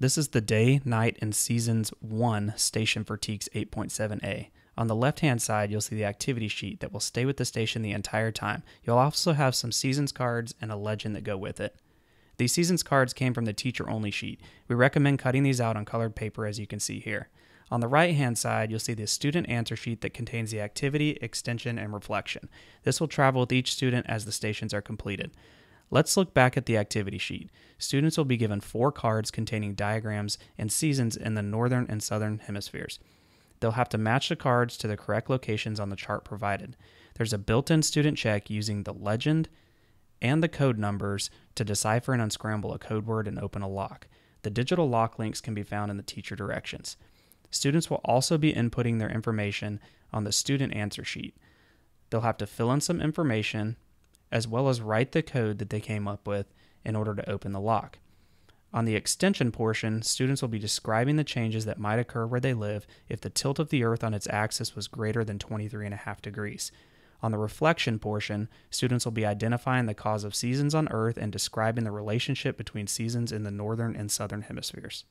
This is the Day, Night, and Seasons 1 Station for Teeks 8.7a. On the left hand side, you'll see the activity sheet that will stay with the station the entire time. You'll also have some seasons cards and a legend that go with it. These seasons cards came from the teacher only sheet. We recommend cutting these out on colored paper as you can see here. On the right hand side, you'll see the student answer sheet that contains the activity, extension, and reflection. This will travel with each student as the stations are completed. Let's look back at the activity sheet. Students will be given four cards containing diagrams and seasons in the northern and southern hemispheres. They'll have to match the cards to the correct locations on the chart provided. There's a built in student check using the legend and the code numbers to decipher and unscramble a code word and open a lock. The digital lock links can be found in the teacher directions. Students will also be inputting their information on the student answer sheet. They'll have to fill in some information as well as write the code that they came up with in order to open the lock. On the extension portion, students will be describing the changes that might occur where they live if the tilt of the Earth on its axis was greater than 23.5 degrees. On the reflection portion, students will be identifying the cause of seasons on Earth and describing the relationship between seasons in the northern and southern hemispheres.